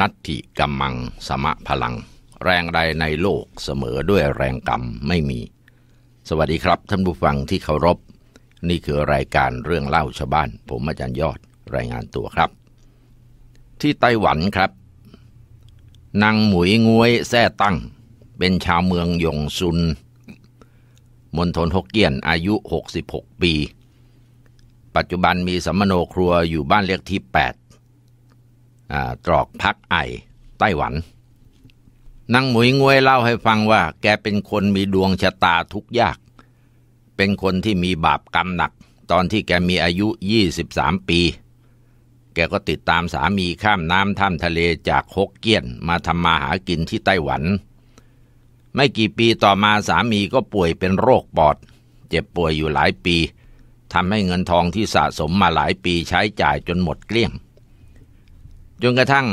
นัตถิกัมมังสมะพลัง แรงใดในโลกเสมอด้วยแรงกรรมไม่มี สวัสดีครับ ท่านผู้ฟังที่เคารพนี่คือรายการเรื่องเล่าชาวบ้าน ผมอาจารย์ยอดรายงานตัวครับ ที่ไต้หวันครับนางหมวยงวยแท่ตั้ง เป็นชาวเมืองยงซุนมณฑลฮกเกี้ยนอายุ 66 ปี ปัจจุบันมีสัมโนครัวอยู่บ้านเลขที่ 8ตรอกพักไอไต้หวันนางหมวยงวยเล่าให้ฟังว่า แกเป็นคนมีดวงชะตาทุกยาก เป็นคนที่มีบาปกรรมหนัก ตอนที่แกมีอายุ 23 ปี แกก็ติดตามสามีข้ามน้ำท่ามทะเลจากฮกเกี้ยนมาทำมาหากินที่ไต้หวัน ไม่กี่ปีต่อมาสามีก็ป่วยเป็นโรคปอด เจ็บป่วยอยู่หลายปีทำให้เงินทองที่สะสมมาหลายปีใช้จ่ายจนหมดเกลี้ยงจนกระทั่ง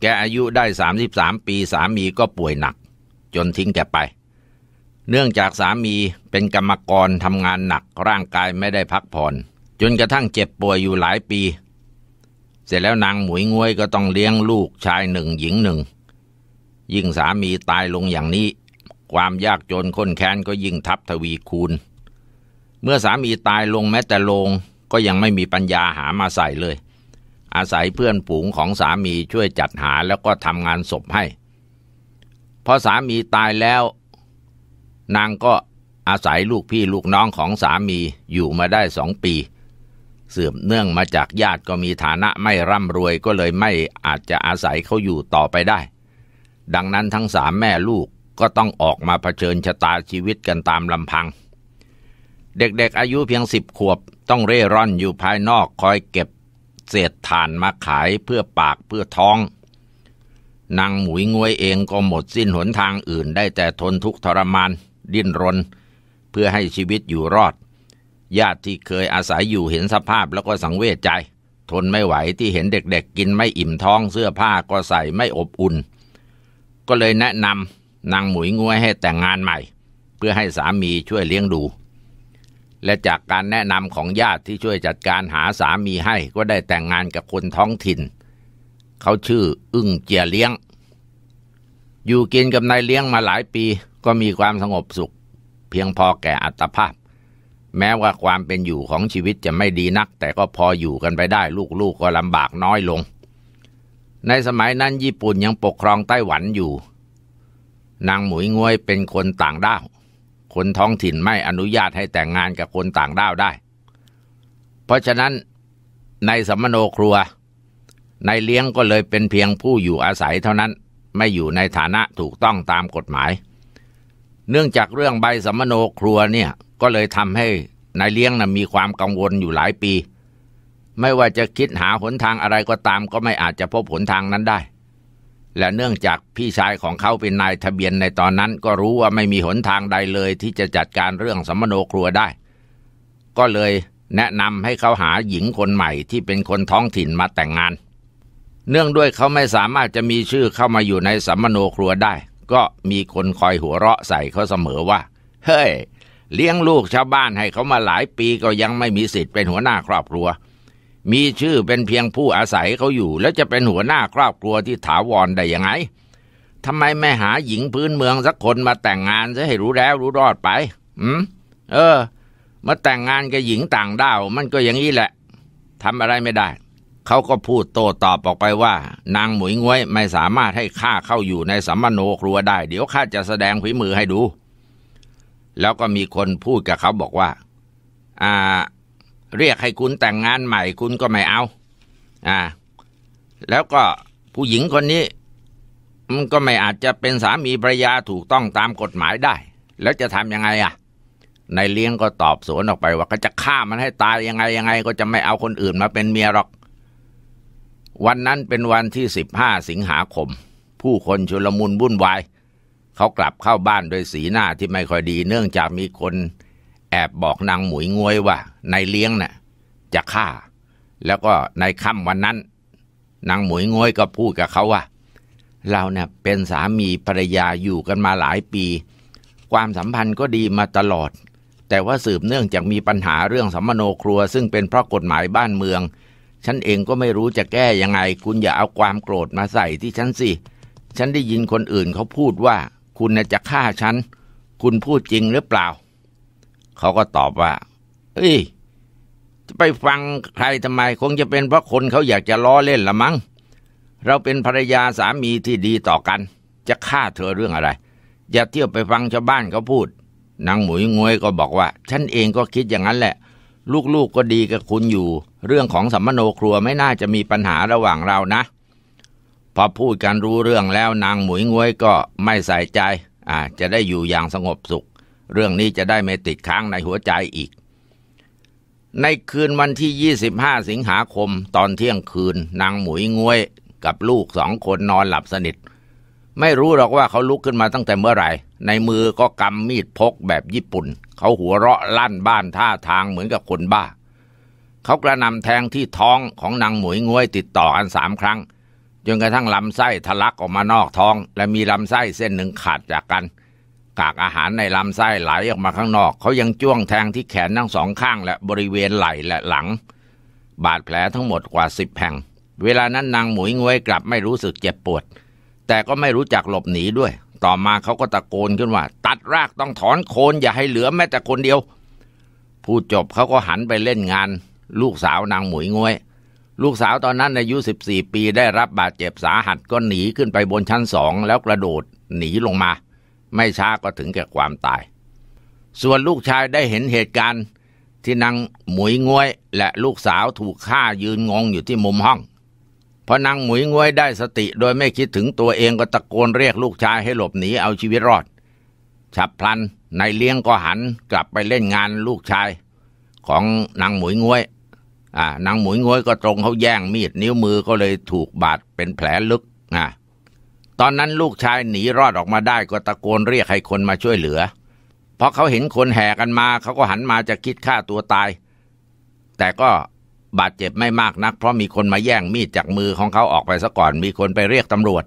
แกอายุได้ 33 ปีสามีก็ป่วยหนัก จนทิ้งแกไป เนื่องจากสามีเป็นกรรมกรทำงานหนักร่างกายไม่ได้พักผ่อน จนกระทั่งเจ็บป่วยอยู่หลายปี เสร็จแล้วนางหมวยงวยก็ต้องเลี้ยงลูกชายหนึ่งหญิงหนึ่ง ยิ่งสามีตายลงอย่างนี้ ความยากจนค้นแค้นก็ยิ่งทับทวีคูณ เมื่อสามีตายลงแม้แต่ลงก็ยังไม่มีปัญญาหามาใส่เลยอาศัยเพื่อนฝูงของสามีช่วยจัดหาแล้วก็ทำงานศพให้ พอสามีตายแล้ว นางก็อาศัยลูกพี่ลูกน้องของสามีอยู่มาได้สองปีเสื่อมเนื่องมาจากญาติก็มีฐานะไม่ร่ำรวยก็เลยไม่อาจจะอาศัยเขาอยู่ต่อไปได้ ดังนั้นทั้งสามแม่ลูกก็ต้องออกมาเผชิญชะตาชีวิตกันตามลำพัง เด็กๆอายุเพียงสิบขวบต้องเร่ร่อนอยู่ภายนอกคอยเก็บเศษฐาน มา ขายเพื่อปากเพื่อท้อง นางหมุย งวยเอง ก็หมดสิ้นหนทางอื่น ได้แต่ทนทุกข์ทรมาน ดิ้นรน เพื่อให้ชีวิตอยู่รอด ญาติที่เคยอาศัยอยู่เห็นสภาพแล้วก็สังเวชใจ ทนไม่ไหวที่เห็นเด็กๆกินไม่อิ่มท้องเสื้อผ้าก็ใส่ไม่อบอุ่น ก็เลยแนะนำนางหมุยงวยให้แต่งงานใหม่ เพื่อให้สามีช่วยเลี้ยงดูและจากการแนะนำของญาติที่ช่วยจัดการหาสามีให้ ก็ได้แต่งงานกับคนท้องถิ่น เขาชื่ออึ้งเจียเลี้ยง อยู่กินกับนายเลี้ยงมาหลายปี ก็มีความสงบสุข เพียงพอแก่อัตภาพ แม้ว่าความเป็นอยู่ของชีวิตจะไม่ดีนัก แต่ก็พออยู่กันไปได้ลูกๆกก็ลำบากน้อยลง ในสมัยนั้นญี่ปุ่นยังปกครองไต้หวันอยู่ นางหมุยงวยเป็นคนต่างด้าวคนท้องถิ่นไม่อนุญาตให้แต่งงานกับคนต่างด้าวได้ เพราะฉะนั้นในสมโนครัวในเลี้ยงก็เลยเป็นเพียงผู้อยู่อาศัยเท่านั้นไม่อยู่ในฐานะถูกต้องตามกฎหมาย เนื่องจากเรื่องใบสมโนครัวเนี่ยก็เลยทำให้นายเลี้ยงนะมีความกังวลอยู่หลายปี ไม่ว่าจะคิดหาหนทางอะไรก็ตามก็ไม่อาจจะพบหนทางนั้นได้และเนื่องจากพี่ชายของเขาเป็นนายทะเบียนในตอนนั้นก็รู้ว่าไม่มีหนทางใดเลยที่จะจัดการเรื่องสมโนครัวได้ ก็เลยแนะนำให้เขาหาหญิงคนใหม่ที่เป็นคนท้องถิ่นมาแต่งงาน เนื่องด้วยเขาไม่สามารถจะมีชื่อเข้ามาอยู่ในสัมโนครัวได้ ก็มีคนคอยหัวเราะใส่เขาเสมอว่าเฮ้ยเลี้ยงลูกชาวบ้านให้เขามาหลายปีก็ยังไม่มีสิทธิ์เป็นหัวหน้าครอบครัวมีชื่อเป็นเพียงผู้อาศัยเขาอยู่ แล้วจะเป็นหัวหน้าครอบครัวที่ถาวรได้ยังไงทำไมไม่หาหญิงพื้นเมืองสักคนมาแต่งงานซะให้รู้แล้วรู้รอดไป อืมเออ มาแต่งงานกับหญิงต่างด้าวมันก็อย่างนี้แหละ ทำอะไรไม่ได้ เขาก็พูดโต้ตอบออกไปว่า นางหมวยงวยไม่สามารถให้ข้าเข้าอยู่ในสัมมโนครัวได้ เดี๋ยวข้าจะแสดงฝีมือให้ดู แล้วก็มีคนพูดกับเขาบอกว่า อ่าเรียกให้คุณแต่งงานใหม่คุณก็ไม่เอา อ่า แล้วก็ผู้หญิงคนนี้ มันก็ไม่อาจจะเป็นสามีภรรยาถูกต้องตามกฎหมายได้ แล้วจะทำยังไงอ่ะนายเลี้ยงก็ตอบสวนออกไปว่าก็จะฆ่ามันให้ตายยังไงยังไง ก็จะไม่เอาคนอื่นมาเป็นเมียหรอก วันนั้นเป็นวันที่สิบห้าสิงหาคมผู้คนชุลมุนวุ่นวายเขากลับเข้าบ้านโดยสีหน้าที่ไม่ค่อยดี เนื่องจากมีคนแอบบอกนางหมวยงวยว่านายเลี้ยงนะ่ะจะฆ่า แล้วก็ในค่ำวันนั้น นางหมวยงวยก็พูดกับเขาว่า เราเนี่ยเป็นสามีภรรยาอยู่กันมาหลายปี ความสัมพันธ์ก็ดีมาตลอด แต่ว่าสืบเนื่องจากมีปัญหาเรื่องสัมมโนครัว ซึ่งเป็นเพราะกฎหมายบ้านเมือง ฉันเองก็ไม่รู้จะแก้ยังไง คุณอย่าเอาความโกรธมาใส่ที่ฉันสิ ฉันได้ยินคนอื่นเขาพูดว่า คุณจะฆ่าฉันคุณพูดจริงหรือเปล่าเขาก็ตอบว่า เอ้ยจะไปฟังใครทำไม คงจะเป็นเพราะคนเขาอยากจะล้อเล่นละมั้ง เราเป็นภรรยาสามีที่ดีต่อกัน จะฆ่าเธอเรื่องอะไร อย่าเที่ยวไปฟังชาวบ้านเขาพูด นางหมวยงวยก็บอกว่า ฉันเองก็คิดอย่างนั้นแหละ ลูกๆกก็ดีกับคุณอยู่ เรื่องของสัมมโนครัวไม่น่าจะมีปัญหาระหว่างเรานะ พอพูดกันรู้เรื่องแล้วนางหมวยงวยก็ไม่ใส่ใจ อ่า จะได้อยู่อย่างสงบสุขเรื่องนี้จะได้ไม่ติดค้างในหัวใจอีก ในคืนวันที่ 25 สิงหาคม ตอนเที่ยงคืน นางหมวยงวยกับลูกสองคนนอนหลับสนิท ไม่รู้หรอกว่าเขาลุกขึ้นมาตั้งแต่เมื่อไหร่ ในมือก็กำมีดพกแบบญี่ปุ่น เขาหัวเราะลั่นบ้านท่าทางเหมือนกับคนบ้า เขากระนำแทงที่ท้องของนางหมวยงวยติดต่อกันสามครั้ง จนกระทั่งลำไส้ทะลักออกมานอกท้อง และมีลำไส้เส้นหนึ่งขาดจากกันกากอาหารในลำไส้ไหลออกมาข้างนอก เขายังจ้วงแทงที่แขนทั้งสองข้างและบริเวณไหล่และหลัง บาดแผลทั้งหมดกว่าสิบแห่ง เวลานั้นนางหมุยงวยกลับไม่รู้สึกเจ็บปวด แต่ก็ไม่รู้จักหลบหนีด้วย ต่อมาเขาก็ตะโกนขึ้นว่า ตัดรากต้องถอนโคนอย่าให้เหลือแม้แต่คนเดียวพูดจบเขาก็หันไปเล่นงานลูกสาวนางหมุยงวย ลูกสาวตอนนั้นอายุ 14 ปีได้รับบาดเจ็บสาหัสก็หนีขึ้นไปบนชั้นสองแล้วกระโดด หนีลงมาไม่ช้าก็ถึงแก่ความตาย ส่วนลูกชายได้เห็นเหตุการณ์ที่นางหมุยงวยและลูกสาวถูกฆ่ายืนงงอยู่ที่มุมห้องพอนางหมุยงวยได้สติโดยไม่คิดถึงตัวเองก็ตะโกนเรียกลูกชายให้หลบหนีเอาชีวิตรอด ฉับพลันนายเลี้ยงก็หันกลับไปเล่นงานลูกชาย ของนางหมุยงวยอ่านางหมุยงวยก็ตรงเขาแย่งมีดนิ้วมือก็เลยถูกบาดเป็นแผลลึกอ่าตอนนั้นลูกชายหนีรอดออกมาได้ก็ตะโกนเรียกให้คนมาช่วยเหลือเพราะเขาเห็นคนแห่กันมา เขาก็หันมาจะคิดฆ่าตัวตาย แต่ก็บาดเจ็บไม่มากนักเพราะมีคนมาแย่งมีดจากมือของเขาออกไปซะก่อน มีคนไปเรียกตำรวจ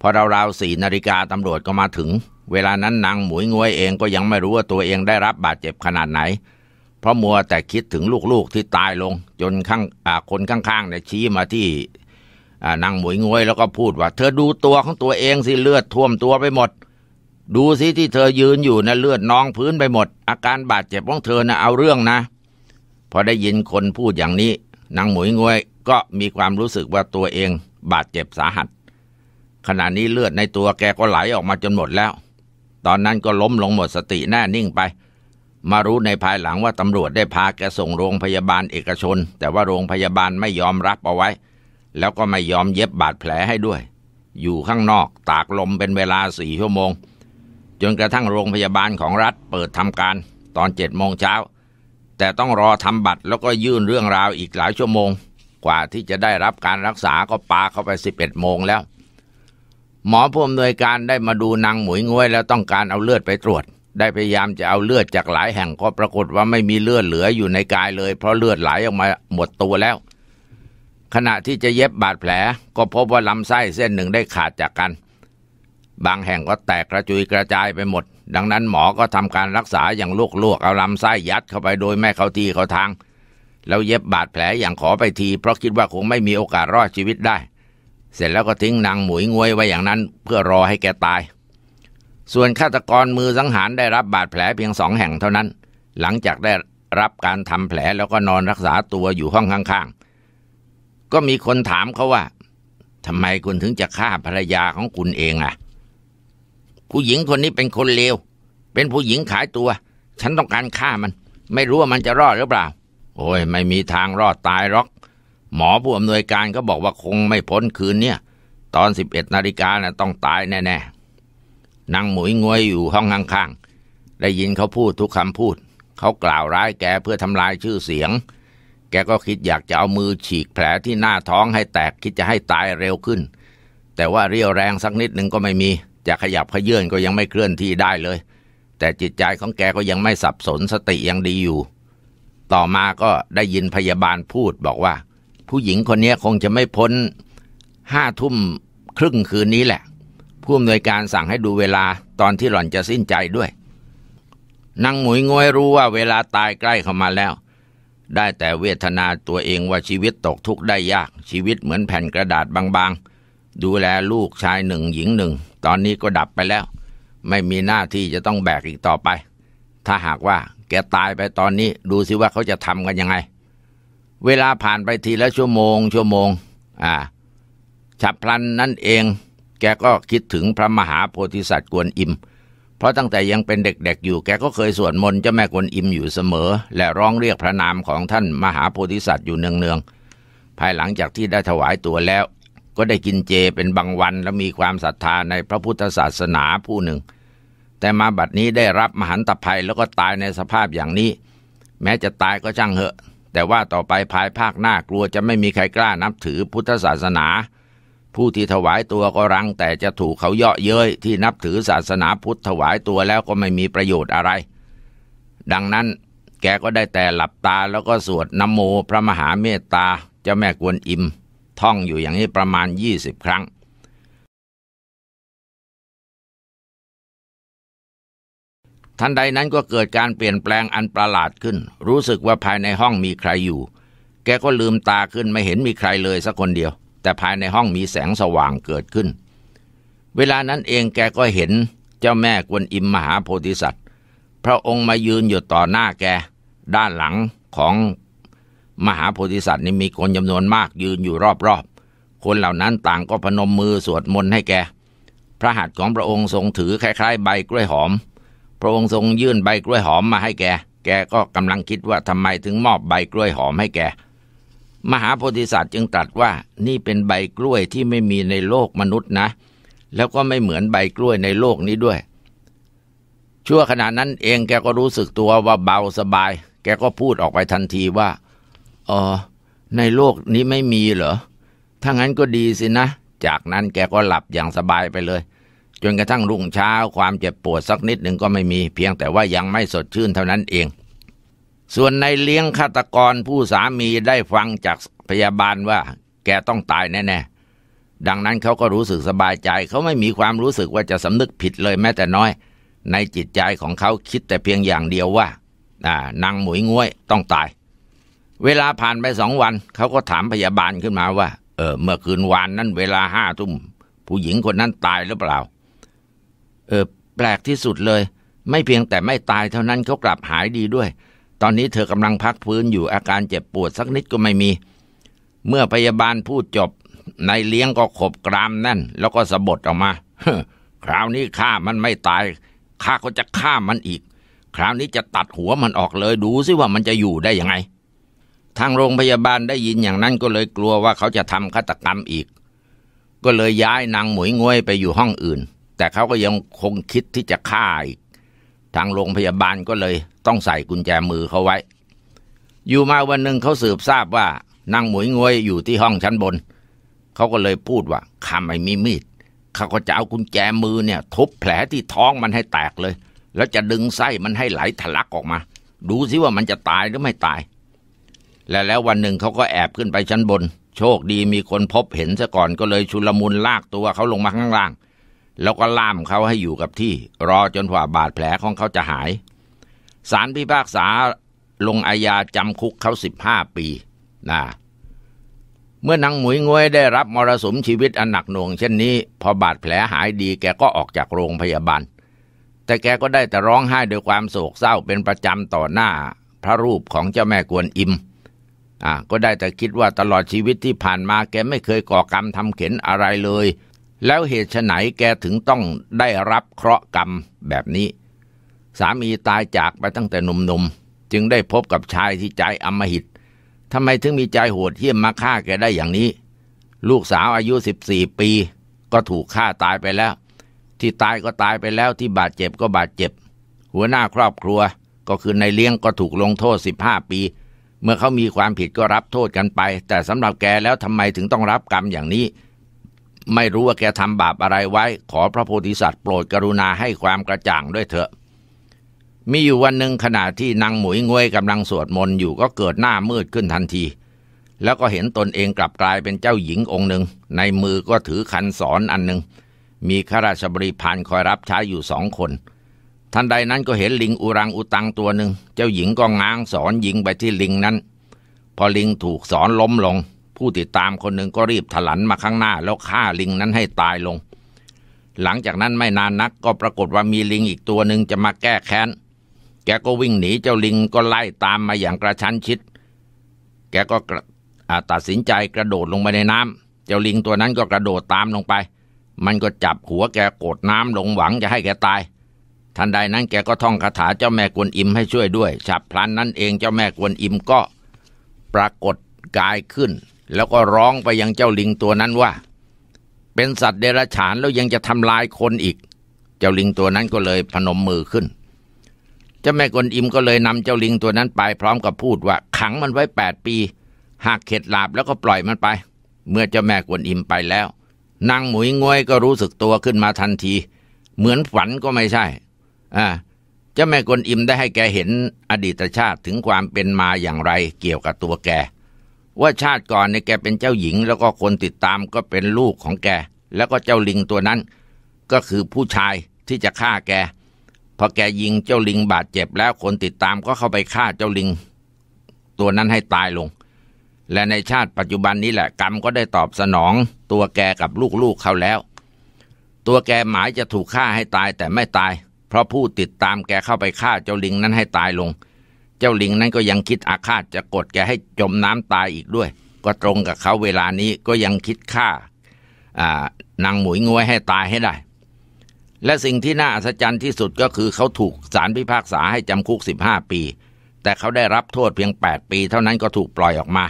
พอราวๆสี่นาฬิกาตำรวจก็มาถึงเวลานั้นนางหมวยงวยเองก็ยังไม่รู้ว่าตัวเองได้รับบาดเจ็บขนาดไหน เพราะมัวแต่คิดถึงลูกๆที่ตายลง จนข้างคนข้างๆเนี่ยชี้มาที่นั่งหมุยงวยแล้วก็พูดว่าเธอดูตัวของตัวเองสิเลือดท่วมตัวไปหมด ดูสิที่เธอยืนอยู่นะ่ะเลือดนองพื้นไปหมด อาการบาดเจ็บของเธอนะ่ะเอาเรื่องนะพอได้ยินคนพูดอย่างนี้นางหมุยงวยก็มีความรู้สึกว่าตัวเองบาดเจ็บสาหัส ขณะนี้เลือดในตัวแกก็ไหลออกมาจนหมดแล้ว ตอนนั้นก็ล้มลงหมดสติแน่นิ่งไปมารู้ในภายหลังว่าตำรวจได้พาแกส่งโรงพยาบาลเอกชน แต่ว่าโรงพยาบาลไม่ยอมรับเอาไว้แล้วก็ไม่ยอมเย็บบาดแผลให้ด้วย อยู่ข้างนอกตากลมเป็นเวลาสี่ชั่วโมง จนกระทั่งโรงพยาบาลของรัฐเปิดทำการตอนเจ็ดโมงเช้า แต่ต้องรอทำบัตรแล้วก็ยื่นเรื่องราวอีกหลายชั่วโมง กว่าที่จะได้รับการรักษาก็ปาเข้าไปสิบเอ็ดโมงแล้ว หมอผู้อำนวยการได้มาดูนางหมวยงวยแล้วต้องการเอาเลือดไปตรวจ ได้พยายามจะเอาเลือดจากหลายแห่งก็ปรากฏว่าไม่มีเลือดเหลืออยู่ในกายเลย เพราะเลือดไหลออกมาหมดตัวแล้วขณะที่จะเย็บบาดแผลก็พบว่าลำไส้เส้นหนึ่งได้ขาดจากกัน บางแห่งก็แตกกระจุยกระจายไปหมด ดังนั้นหมอก็ทำการรักษาอย่างลวกลวกเอาลำไส้ยัดเข้าไปโดยแม่เขาทีเขาทางแล้วเย็บบาดแผลอย่างขอไปทีเพราะคิดว่าคงไม่มีโอกาสรอดชีวิตได้ เสร็จแล้วก็ทิ้งนางหมวยงวยไว้อย่างนั้นเพื่อรอให้แกตาย ส่วนฆาตกรมือสังหารได้รับบาดแผลเพียงสองแห่งเท่านั้นหลังจากได้รับการทำแผลแล้วก็นอนรักษาตัวอยู่ห้องข้างๆก็มีคนถามเขาว่าทำไมคุณถึงจะฆ่าภรรยาของคุณเองอะ่ะผู้หญิงคนนี้เป็นคนเลว เป็นผู้หญิงขายตัว ฉันต้องการฆ่ามัน ไม่รู้ว่ามันจะรอดหรือเปล่า โอ้ย ไม่มีทางรอดตายหรอก หมอผู้อำนวยการก็บอกว่าคงไม่พ้นคืนเนี่ย ตอนสิบเอ็ดนาฬิกานะ่ะต้องตายแน่ ๆนั่งหมุยงวยอยู่ห้องข้าง ๆ ได้ยินเขาพูดทุกคำพูดเขากล่าวร้ายแกเพื่อทำลายชื่อเสียงแกก็คิดอยากจะเอามือฉีกแผลที่หน้าท้องให้แตกคิดจะให้ตายเร็วขึ้น แต่ว่าเรียวแรงสักนิดหนึ่งก็ไม่มี จะขยับขยื่นก็ยังไม่เคลื่อนที่ได้เลย แต่จิตใจของแกก็ยังไม่สับสนสติยังดีอยู่ ต่อมาก็ได้ยินพยาบาลพูดบอกว่า ผู้หญิงคนนี้คงจะไม่พ้นห้าทุ่มครึ่งคืนนี้แหละ ผู้อำนวยการสั่งให้ดูเวลาตอนที่หล่อนจะสิ้นใจด้วยนางหมวยงวยรู้ว่าเวลาตายใกล้เข้ามาแล้วได้แต่เวทนาตัวเองว่าชีวิตตกทุกข์ได้ยาก ชีวิตเหมือนแผ่นกระดาษบางๆ ดูแลลูกชายหนึ่งหญิงหนึ่ง ตอนนี้ก็ดับไปแล้วไม่มีหน้าที่จะต้องแบกอีกต่อไป ถ้าหากว่าแกตายไปตอนนี้ดูสิว่าเขาจะทำกันยังไง เวลาผ่านไปทีละชั่วโมง ชั่วโมง อ่า ฉับพลันนั่นเองแกก็คิดถึงพระมหาโพธิสัตว์กวนอิมเพราะตั้งแต่ยังเป็นเด็กๆ อยู่แกก็เคยสวดมนต์เจ้าแม่กวนอิมอยู่เสมอและร้องเรียกพระนามของท่านมหาโพธิสัตว์อยู่เนืองๆ ภายหลังจากที่ได้ถวายตัวแล้ว ก็ได้กินเจเป็นบางวันและมีความศรัทธาในพระพุทธศาสนาผู้หนึ่ง แต่มาบัดนี้ได้รับมหันตภัยแล้วก็ตายในสภาพอย่างนี้ แม้จะตายก็ช่างเหอะแต่ว่าต่อไปภายภาคหน้ากลัวจะไม่มีใครกล้านับถือพุทธศาสนาผู้ที่ถวายตัวก็รังแต่จะถูกเขาเยาะเย้ยที่นับถือศาสนาพุทธถวายตัวแล้วก็ไม่มีประโยชน์อะไร ดังนั้นแกก็ได้แต่หลับตาแล้วก็สวดนโมพระมหาเมตตาเจ้าแม่กวนอิม ท่องอยู่อย่างนี้ประมาณยี่สิบครั้งทันใดนั้นก็เกิดการเปลี่ยนแปลงอันประหลาดขึ้น รู้สึกว่าภายในห้องมีใครอยู่ แกก็ลืมตาขึ้นไม่เห็นมีใครเลยสักคนเดียวแต่ภายในห้องมีแสงสว่างเกิดขึ้น เวลานั้นเองแกก็เห็นเจ้าแม่กวนอิมมหาโพธิสัตว์พระองค์มายืนอยู่ต่อหน้าแก ด้านหลังของมหาโพธิสัตว์นี่มีคนจำนวนมากยืนอยู่รอบๆ คนเหล่านั้นต่างก็พนมมือสวดมนต์ให้แก พระหัตถ์ของพระองค์ทรงถือคล้ายๆใบกล้วยหอม พระองค์ทรงยื่นใบกล้วยหอมมาให้แก แกก็กำลังคิดว่าทำไมถึงมอบใบกล้วยหอมให้แกมหาโพธิสัตว์จึงตรัสว่านี่เป็นใบกล้วยที่ไม่มีในโลกมนุษย์นะ แล้วก็ไม่เหมือนใบกล้วยในโลกนี้ด้วย ชั่วขณะนั้นเองแกก็รู้สึกตัวว่าเบาสบายแกก็พูดออกไปทันทีว่าอ๋อในโลกนี้ไม่มีเหรอ ถ้างั้นก็ดีสินะ จากนั้นแกก็หลับอย่างสบายไปเลย จนกระทั่งรุ่งเช้าความเจ็บปวดสักนิดหนึ่งก็ไม่มี เพียงแต่ว่ายังไม่สดชื่นเท่านั้นเองส่วนในเลี้ยงฆาตกรผู้สามีได้ฟังจากพยาบาลว่าแกต้องตายแน่ๆดังนั้นเขาก็รู้สึกสบายใจ เขาไม่มีความรู้สึกว่าจะสำนึกผิดเลยแม้แต่น้อย ในจิตใจของเขาคิดแต่เพียงอย่างเดียวว่านางหมวยง้วย ต้องตาย เวลาผ่านไปสองวัน เขาก็ถามพยาบาลขึ้นมาว่า เออเมื่อคืนวานนั้นเวลาห้าทุ่มผู้หญิงคนนั้นตายหรือเปล่า เออแปลกที่สุดเลย ไม่เพียงแต่ไม่ตายเท่านั้นเขากลับหายดีด้วยตอนนี้เธอกำลังพักฟื้นอยู่อาการเจ็บปวดสักนิดก็ไม่มี เมื่อพยาบาลพูดจบนายเลี้ยงก็ขบกรามนั่น แล้วก็สะบดออกมาคราวนี้ข้ามันไม่ตายข้าก็จะฆ่ามันอีกคราวนี้จะตัดหัวมันออกเลย ดูซิว่ามันจะอยู่ได้ยังไงทางโรงพยาบาลได้ยินอย่างนั้นก็เลยกลัวว่าเขาจะทำฆาตกรรมอีก ก็เลยย้ายนางหมวยงวยไปอยู่ห้องอื่น แต่เขาก็ยังคงคิดที่จะฆ่าอีกทางโรงพยาบาลก็เลยต้องใส่กุญแจมือเขาไว้ อยู่มาวันหนึ่งเขาสืบทราบว่านั่งหมวยงวยอยู่ที่ห้องชั้นบน เขาก็เลยพูดว่าข้าไม่มีมีดเขาก็จะเอากุญแจมือเนี่ยทุบแผลที่ท้องมันให้แตกเลย แล้วจะดึงไส้มันให้ไหลทะลักออกมา ดูสิว่ามันจะตายหรือไม่ตาย และแล้ววันหนึ่งเขาก็แอบขึ้นไปชั้นบน โชคดีมีคนพบเห็นซะก่อนก็เลยชุลมุนลากตัวเขาลงมาข้างล่างแล้วก็ล่ามเขาให้อยู่กับที่ รอจนกว่าบาดแผลของเขาจะหาย สารพิพากษาลงอาญาจำคุกเขาสิบห้าปีนะเมื่อนางหมุยงวยได้รับมรสุมชีวิตอันหนักหน่วงเช่นนี้ พอบาดแผลหายดีแกก็ออกจากโรงพยาบาลแต่แกก็ได้แต่ร้องไห้ด้วยความโศกเศร้าเป็นประจำต่อหน้าพระรูปของเจ้าแม่กวนอิมอ่ะก็ได้แต่คิดว่าตลอดชีวิตที่ผ่านมาแกไม่เคยก่อกรรมทำเข็นอะไรเลยแล้วเหตุไหนแกถึงต้องได้รับเคราะห์กรรมแบบนี้ สามีตายจากไปตั้งแต่หนุ่มๆจึงได้พบกับชายที่ใจอมหิตทำไมถึงมีใจโหดเหี้ยมมาฆ่าแกได้อย่างนี้ ลูกสาวอายุ14ปี ก็ถูกฆ่าตายไปแล้ว ที่ตายก็ตายไปแล้วที่บาดเจ็บก็บาดเจ็บ หัวหน้าครอบครัวก็คือในเลี้ยงก็ถูกลงโทษ15ปี เมื่อเขามีความผิดก็รับโทษกันไป แต่สำหรับแกแล้วทำไมถึงต้องรับกรรมอย่างนี้ไม่รู้ว่าแกทำบาปอะไรไว้ ขอพระโพธิสัตว์โปรดกรุณาให้ความกระจ่างด้วยเถอะ มีอยู่วันหนึ่งขณะที่นางหมุยงวยกำลังสวดมนต์อยู่ก็เกิดหน้ามืดขึ้นทันที แล้วก็เห็นตนเองกลับกลายเป็นเจ้าหญิงองค์หนึ่ง ในมือก็ถือคันรออันหนึ่งมีข้าราชบริพารคอยรับใช้อยู่สองคน ทันใดนั้นก็เห็นลิงอุรังอุตังตัวหนึ่งเจ้าหญิงก็ง้างสอนยิงไปที่ลิงนั้น พอลิงถูกสอนล้มลงผู้ติดตามคนหนึ่งก็รีบถลันมาข้างหน้า แล้วฆ่าลิงนั้นให้ตายลง หลังจากนั้นไม่นานนักก็ปรากฏว่ามีลิงอีกตัวหนึ่งจะมาแก้แค้น แกก็วิ่งหนี เจ้าลิงก็ไล่ตามมาอย่างกระชั้นชิด แกก็ตัดสินใจกระโดดลงไปในน้ำ เจ้าลิงตัวนั้นก็กระโดดตามลงไป มันก็จับหัวแกกดน้ำลงหวังจะให้แกตาย ทันใดนั้นแกก็ท่องคาถาเจ้าแม่กวนอิมให้ช่วยด้วย ฉับพลันนั้นเองเจ้าแม่กวนอิมก็ปรากฏกายขึ้นแล้วก็ร้องไปยังเจ้าลิงตัวนั้นว่า เป็นสัตว์เดรัจฉานแล้วยังจะทำลายคนอีก เจ้าลิงตัวนั้นก็เลยพนมมือขึ้นเจ้าแม่กวนอิมก็เลยนำเจ้าลิงตัวนั้นไป พร้อมกับพูดว่าขังมันไว้แปดปี หากเข็ดหลาบแล้วก็ปล่อยมันไป เมื่อเจ้าแม่กวนอิมไปแล้วนางหมุยงวยก็รู้สึกตัวขึ้นมาทันที เหมือนฝันก็ไม่ใช่อ่าเจ้าแม่กวนอิมได้ให้แกเห็นอดีตชาติถึงความเป็นมาอย่างไร เกี่ยวกับตัวแกว่าชาติก่อนเนี่ยแกเป็นเจ้าหญิง แล้วก็คนติดตามก็เป็นลูกของแกแล้วก็เจ้าลิงตัวนั้น ก็คือผู้ชายที่จะฆ่าแกพอแกยิงเจ้าลิงบาดเจ็บแล้วคนติดตามก็เข้าไปฆ่าเจ้าลิง ตัวนั้นให้ตายลง และในชาติปัจจุบันนี้แหละ กรรมก็ได้ตอบสนอง ตัวแกกับลูกๆเขาแล้ว ตัวแกหมายจะถูกฆ่าให้ตายแต่ไม่ตาย เพราะผู้ติดตามแกเข้าไปฆ่าเจ้าลิงนั้นให้ตายลงเจ้าลิงนั้นก็ยังคิดอาฆาตจะกดแกให้จมน้ำตายอีกด้วย ก็ตรงกับเขาเวลานี้ก็ยังคิดฆ่านางหมวยงวยให้ตายให้ได้ และสิ่งที่น่าอัศจรรย์ที่สุดก็คือเขาถูกสารพิพากษาให้จำคุก 15 ปี แต่เขาได้รับโทษเพียง 8 ปีเท่านั้นก็ถูกปล่อยออกมา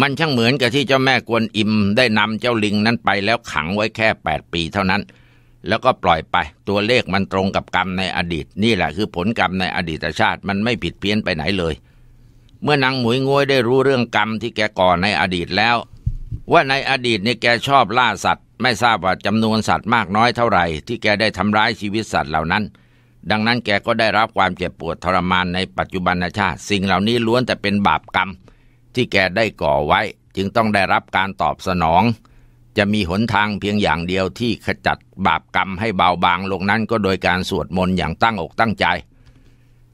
มันช่างเหมือนกับที่เจ้าแม่กวนอิมได้นำเจ้าลิงนั้นไปแล้วขังไว้แค่8ปีเท่านั้นแล้วก็ปล่อยไปตัวเลขมันตรงกับกรรมในอดีต นี่แหละคือผลกรรมในอดีตชาติมันไม่ผิดเพี้ยนไปไหนเลย เมื่อนางหมวยงวยได้รู้เรื่องกรรมที่แกก่อในอดีตแล้ว ว่าในอดีตเนี่ยแกชอบล่าสัตว์ไม่ทราบว่าจำนวนสัตว์มากน้อยเท่าไหร่ที่แกได้ทำร้ายชีวิตสัตว์เหล่านั้น ดังนั้นแกก็ได้รับความเจ็บปวดทรมานในปัจจุบันชาติ สิ่งเหล่านี้ล้วนแต่เป็นบาปกรรมที่แกได้ก่อไว้ จึงต้องได้รับการตอบสนองจะมีหนทางเพียงอย่างเดียวที่ขจัดบาปกรรมให้เบาบางลงนั้นก็โดยการสวดมนต์อย่างตั้งอกตั้งใจ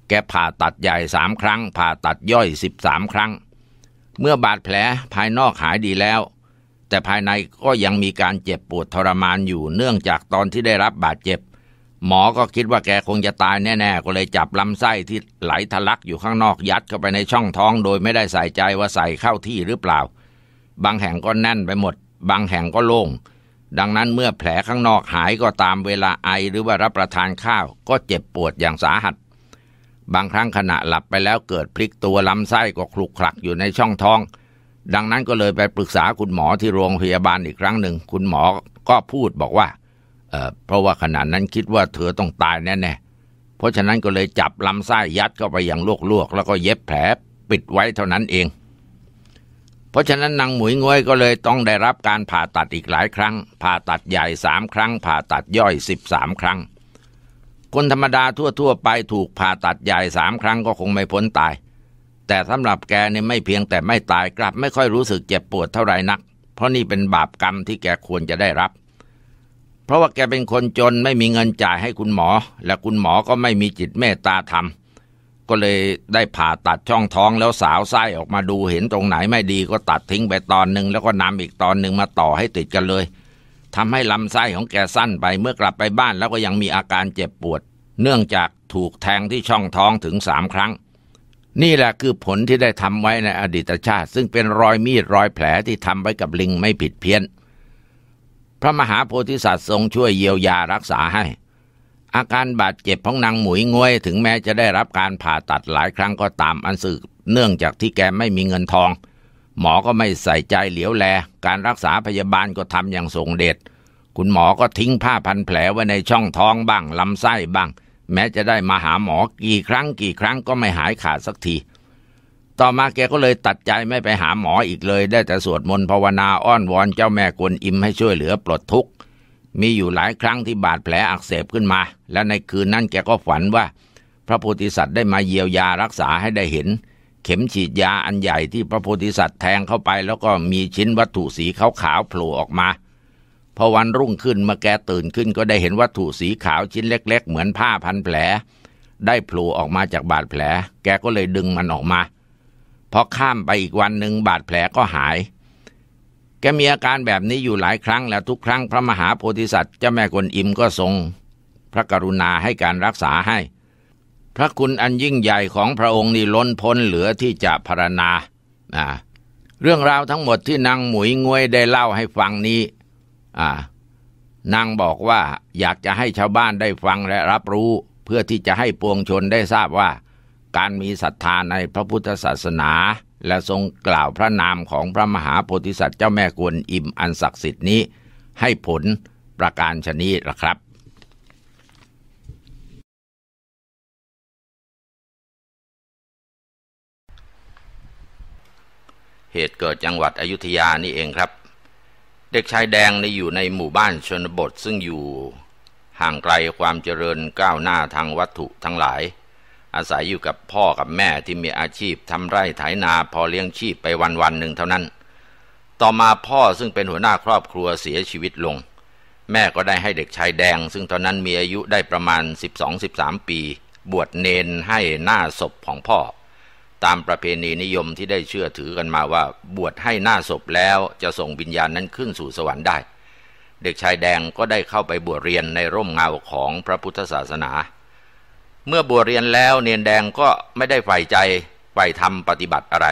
แกผ่าตัดใหญ่สามครั้ง ผ่าตัดย่อยสิบสามครั้ง เมื่อบาดแผลภายนอกหายดีแล้ว แต่ภายในก็ยังมีการเจ็บปวดทรมานอยู่เนื่องจากตอนที่ได้รับบาดเจ็บ หมอก็คิดว่าแกคงจะตายแน่ ๆ ก็เลยจับลำไส้ที่ไหลทะลักอยู่ข้างนอกยัดเข้าไปในช่องท้อง โดยไม่ได้ใส่ใจว่าใส่เข้าที่หรือเปล่า บางแห่งก็แน่นไปหมดบางแห่งก็โล่ง ดังนั้นเมื่อแผลข้างนอกหายก็ตามเวลาไอหรือว่ารับประทานข้าวก็เจ็บปวดอย่างสาหัส บางครั้งขณะหลับไปแล้วเกิดพลิกตัวลำไส้ก็คลุกคลักอยู่ในช่องท้อง ดังนั้นก็เลยไปปรึกษาคุณหมอที่โรงพยาบาลอีกครั้งหนึ่ง คุณหมอก็พูดบอกว่าเเพราะว่าขณะนั้นคิดว่าเธอต้องตายแน่ๆ เพราะฉะนั้นก็เลยจับลำไส้ยัดเข้าไปอย่างลวกๆ แล้วก็เย็บแผลปิดไว้เท่านั้นเองเพราะฉะนั้นนางหมวยงวยก็เลยต้องได้รับการผ่าตัดอีกหลายครั้ง ผ่าตัดใหญ่สามครั้ง ผ่าตัดย่อยสิบสามครั้ง คนธรรมดาทั่วๆไปถูกผ่าตัดใหญ่สามครั้งก็คงไม่พ้นตาย แต่สำหรับแกนี่ไม่เพียงแต่ไม่ตายกลับไม่ค่อยรู้สึกเจ็บปวดเท่าไรนักเพราะนี่เป็นบาปกรรมที่แกควรจะได้รับ เพราะว่าแกเป็นคนจนไม่มีเงินจ่ายให้คุณหมอ และคุณหมอก็ไม่มีจิตเมตตาธรรมเก็เลยได้ผ่าตัดช่องท้องแล้วสาวไส้ออกมาดูเห็นตรงไหนไม่ดีก็ตัดทิ้งไปตอนหนึ่งแล้วก็นำอีกตอนหนึ่งมาต่อให้ติดกันเลยทำให้ลำไส้ของแกสั้นไปเมื่อกลับไปบ้าน แล้วก็ยังมีอาการเจ็บปวดเนื่องจากถูกแทงที่ช่องท้องถึงสามครั้ง นี่แหละคือผลที่ได้ทำไว้ในอดีตชาติ ซึ่งเป็นรอยมีดรอยแผลที่ทำไว้กับลิงไม่ผิดเพี้ยน พระมหาโพธิสัตว์ทรงช่วยเยียวยารักษาให้อาการบาดเจ็บของนางหมุยงวยถึงแม้จะได้รับการผ่าตัดหลายครั้งก็ตามอันสืบเนื่องจากที่แกไม่มีเงินทอง หมอก็ไม่ใส่ใจเหลียวแลการรักษาพยาบาลก็ทำอย่างส่งเดชคุณหมอก็ทิ้งผ้าพันแผลไว้ในช่องท้องบ้างลำไส้บ้าง แม้จะได้มาหาหมอกี่ครั้งกี่ครั้งก็ไม่หายขาดสักทีต่อมาแกก็เลยตัดใจไม่ไปหาหมออีกเลยได้แต่สวดมนต์ภาวนาอ้อนวอนเจ้าแม่กวนอิมให้ช่วยเหลือ ปลดทุกข์มีอยู่หลายครั้งที่บาดแผลอักเสบขึ้นมา และในคืนนั้นแกก็ฝันว่า พระโพธิสัตว์ได้มาเยียวยารักษาให้ได้เห็น เข็มฉีดยาอันใหญ่ที่พระโพธิสัตว์แทงเข้าไปแล้วก็มีชิ้นวัตถุสีขาวๆโผล่ออกมาพอวันรุ่งขึ้นเมื่อแกตื่นขึ้นก็ได้เห็นวัตถุสีขาวชิ้นเล็กๆ เหมือนผ้าพันแผล ได้โผล่ออกมาจากบาดแผล แกก็เลยดึงมันออกมา พอข้ามไปอีกวันหนึ่งบาดแผลก็หายแกมีอาการแบบนี้อยู่หลายครั้งแล้วทุกครั้งพระมหาโพธิสัตว์เจ้าแม่กวนอิมก็ทรงพระกรุณาให้การรักษาให้ พระคุณอันยิ่งใหญ่ของพระองค์นี่ล้นพ้นเหลือที่จะพรรณนาเรื่องราวทั้งหมดที่นางหมุยงวยได้เล่าให้ฟังนี้นางบอกว่าอยากจะให้ชาวบ้านได้ฟังและรับรู้ เพื่อที่จะให้ปวงชนได้ทราบว่าการมีศรัทธาในพระพุทธศาสนาและทรงกล่าวพระนามของพระมหาโพธิสัตว์เจ้าแม่กวนอิมอันศักดิ์สิทธิ์นี้ให้ผลประการชนีละครับ เหตุเกิดจังหวัดอยุธยานี่เองครับ เด็กชายแดงในอยู่ในหมู่บ้านชนบทซึ่งอยู่ห่างไกลความเจริญก้าวหน้าทางวัตถุทั้งหลายอาศัยอยู่กับพ่อกับแม่ที่มีอาชีพทำไร่ไถนาพอเลี้ยงชีพไปวันวันหนึ่งเท่านั้น ต่อมาพ่อซึ่งเป็นหัวหน้าครอบครัวเสียชีวิตลง แม่ก็ได้ให้เด็กชายแดง ซึ่งตอนนั้นมีอายุได้ประมาณ12-13 ปี บวชเนนให้หน้าศพของพ่อ ตามประเพณีนิยมที่ได้เชื่อถือกันมาว่า บวชให้หน้าศพแล้วจะส่งวิญญาณนั้นขึ้นสู่สวรรค์ได้ เด็กชายแดงก็ได้เข้าไปบวชเรียนในร่มเงาของพระพุทธศาสนาเมื่อบวชเรียนแล้วเนียนแดงก็ไม่ได้ใฝ่ใจใฝ่ทำปฏิบัติอะไร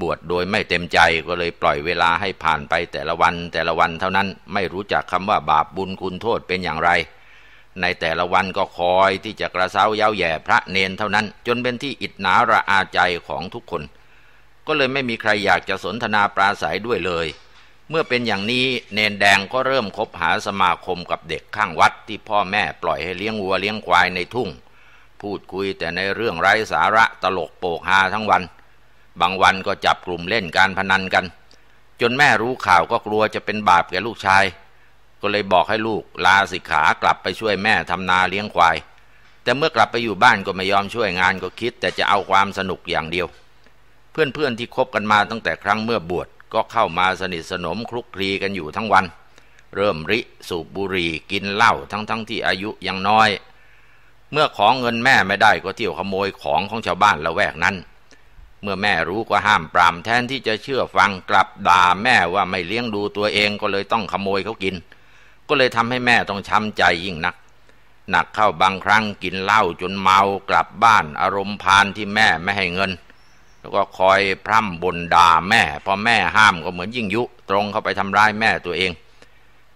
บวชโดยไม่เต็มใจก็เลยปล่อยเวลาให้ผ่านไปแต่ละวันแต่ละวันเท่านั้นไม่รู้จักคำว่าบาปบุญคุณโทษเป็นอย่างไร ในแต่ละวันก็คอยที่จะกระเซ้าเย้าแย่พระเนนเท่านั้น จนเป็นที่อิดหนาระอาใจของทุกคน ก็เลยไม่มีใครอยากจะสนทนาปราศัยด้วยเลย เมื่อเป็นอย่างนี้เนนแดงก็เริ่มคบหาสมาคมกับเด็กข้างวัดที่พ่อแม่ปล่อยให้เลี้ยงวัวเลี้ยงควายในทุ่งพูดคุยแต่ในเรื่องไร้สาระตลกโปกฮาทั้งวัน บางวันก็จับกลุ่มเล่นการพนันกัน จนแม่รู้ข่าวก็กลัวจะเป็นบาปแก่ลูกชาย ก็เลยบอกให้ลูกลาสิกขากลับไปช่วยแม่ทำนาเลี้ยงควาย แต่เมื่อกลับไปอยู่บ้านก็ไม่ยอมช่วยงานก็คิดแต่จะเอาความสนุกอย่างเดียว เพื่อนๆที่คบกันมาตั้งแต่ครั้งเมื่อบวชก็เข้ามาสนิทสนมคลุกคลีกันอยู่ทั้งวัน เริ่มริสูบบุหรี่กินเหล้าทั้งๆทที่อายุยังน้อยเมื่อของเงินแม่ไม่ได้ก็เที่ยวขโมยของของชาวบ้านละแวกนั้น เมื่อแม่รู้ก็ห้ามปรามแทนที่จะเชื่อฟังกลับด่าแม่ว่าไม่เลี้ยงดูตัวเองก็เลยต้องขโมยเขากิน ก็เลยทำให้แม่ต้องช้ำใจยิ่งนักหนักเข้าบางครั้งกินเหล้าจนเมากลับบ้านอารมณ์พานที่แม่ไม่ให้เงินแล้วก็คอยพร่ำบ่นด่าแม่พอแม่ห้ามก็เหมือนยิ่งยุตรงเข้าไปทำร้ายแม่ตัวเอง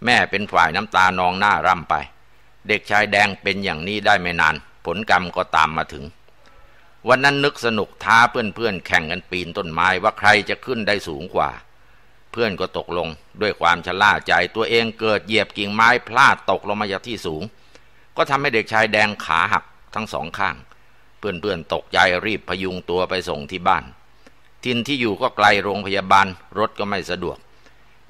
แม่เป็นฝ่ายน้ำตานองหน้าร่ำไปเด็กชายแดงเป็นอย่างนี้ได้ไม่นานผลกรรมก็ตามมาถึง วันนั้นนึกสนุกท้าเพื่อนๆแข่งกันปีนต้นไม้ว่าใครจะขึ้นได้สูงกว่า เพื่อนก็ตกลงด้วยความชะล่าใจตัวเองเกิดเหยียบกิ่งไม้พลาดตกลงมาจากที่สูง ก็ทำให้เด็กชายแดงขาหักทั้งสองข้าง เพื่อนๆตกใจรีบพยุงตัวไปส่งที่บ้านทินที่อยู่ก็ไกลโรงพยาบาล รถก็ไม่สะดวก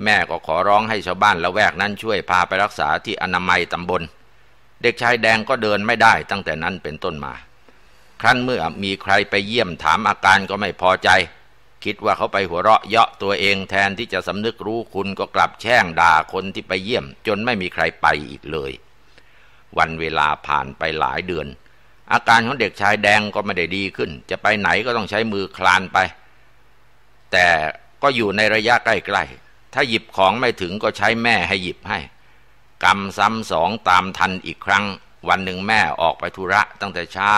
แม่ก็ขอร้องให้ชาวบ้านละแวกนั้นช่วยพาไปรักษาที่อนามัยตำบลเด็กชายแดงก็เดินไม่ได้ตั้งแต่นั้นเป็นต้นมาครั้นเมื่อมีใครไปเยี่ยมถามอาการก็ไม่พอใจ คิดว่าเขาไปหัวเราะ เยาะตัวเองแทนที่จะสำนึกรู้คุณก็กลับแช่งด่าคนที่ไปเยี่ยม จนไม่มีใครไปอีกเลย วันเวลาผ่านไปหลายเดือน อาการของเด็กชายแดงก็ไม่ได้ดีขึ้น จะไปไหนก็ต้องใช้มือคลานไป แต่ก็อยู่ในระยะใกล้ๆถ้าหยิบของไม่ถึงก็ใช้แม่ให้หยิบให้กรรมซ้ำสองตามทันอีกครั้ง วันหนึ่งแม่ออกไปธุระ ตั้งแต่เช้า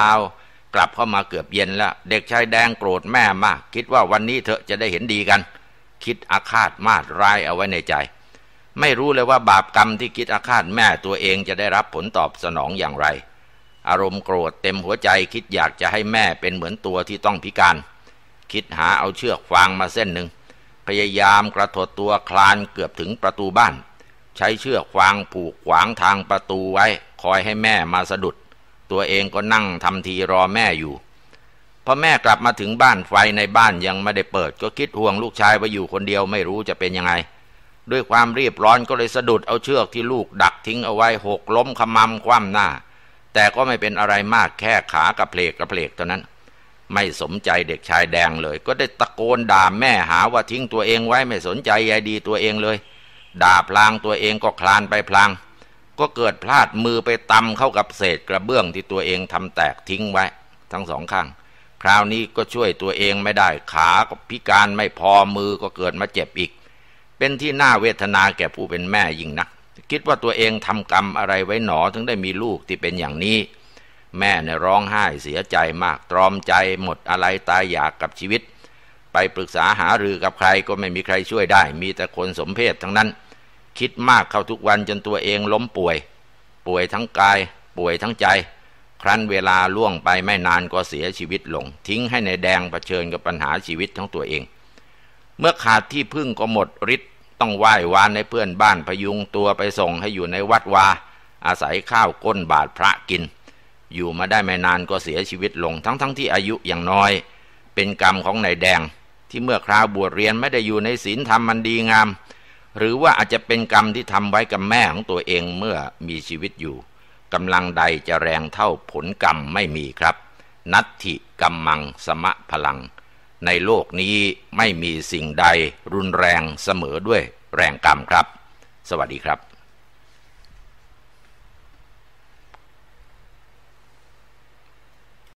กลับเข้ามาเกือบเย็นแล้ว เด็กชายแดงโกรธแม่มาก คิดว่าวันนี้เธอจะได้เห็นดีกัน คิดอาฆาตมาดร้ายเอาไว้ในใจ ไม่รู้เลยว่าบาปกรรมที่คิดอาฆาตแม่ตัวเองจะได้รับผลตอบสนองอย่างไร อารมณ์โกรธเต็มหัวใจคิดอยากจะให้แม่เป็นเหมือนตัวที่ต้องพิการ คิดหาเอาเชือกฟางมาเส้นหนึ่งพยายามกระโดดตัวคลานเกือบถึงประตูบ้านใช้เชือกฟางผูกขวางทางประตูไว้ คอยให้แม่มาสะดุด ตัวเองก็นั่งทำทีรอแม่อยู่พอแม่กลับมาถึงบ้านไฟในบ้านยังไม่ได้เปิด ก็คิดห่วงลูกชายไปอยู่คนเดียวไม่รู้จะเป็นยังไง ด้วยความรีบร้อนก็เลยสะดุด เอาเชือกที่ลูกดักทิ้งเอาไว้หกล้มขมำคว่ำหน้า แต่ก็ไม่เป็นอะไรมากแค่ขากระเพลกกระเพลกเท่านั้น ไม่สมใจเด็กชายแดงเลย ก็ได้ตะโกนด่าแม่หาว่าทิ้งตัวเองไว้ไม่สนใจใยดีตัวเองเลยด่าพลางตัวเองก็คลานไปพลางก็เกิดพลาดมือไปตำเข้ากับเศษกระเบื้องที่ตัวเองทำแตกทิ้งไว้ ทั้งสองข้างคราวนี้ก็ช่วยตัวเองไม่ได้ขาก็พิการไม่พอมือก็เกิดมาเจ็บอีก เป็นที่น่าเวทนาแก่ผู้เป็นแม่ยิ่งนัก คิดว่าตัวเองทำกรรมอะไรไว้หนอถึงได้มีลูกที่เป็นอย่างนี้ แม่เนี่ยร้องไห้เสียใจมากตรอมใจหมดอะไรตายอยากกับชีวิต ไปปรึกษาหารือกับใครก็ไม่มีใครช่วยได้มีแต่คนสมเพศทั้งนั้นคิดมากเข้าทุกวันจนตัวเองล้มป่วย ป่วยทั้งกาย ป่วยทั้งใจ ครั้นเวลาล่วงไปไม่นานก็เสียชีวิตลง ทิ้งให้ในแดงเผชิญกับปัญหาชีวิตของตัวเอง เมื่อขาดที่พึ่งก็หมดฤทธิ์ต้องไหว้วานในเพื่อนบ้านพยุงตัวไปส่งให้อยู่ในวัดวา อาศัยข้าวก้นบาทพระกิน อยู่มาได้ไม่นานก็เสียชีวิตลงทั้งๆทที่อายุอย่างน้อย เป็นกรรมของนายแดงที่เมื่อคราวบวชเรียนไม่ได้อยู่ในศีลธรรมมันดีงามหรือว่าอาจจะเป็นกรรมที่ทำไว้กับแม่ของตัวเองเมื่อมีชีวิตอยู่กำลังใดจะแรงเท่าผลกรรมไม่มีครับ นัตถิกรมมังสมะพลัง ในโลกนี้ไม่มีสิ่งใดรุนแรงเสมอด้วยแรงกรรมครับ สวัสดีครับ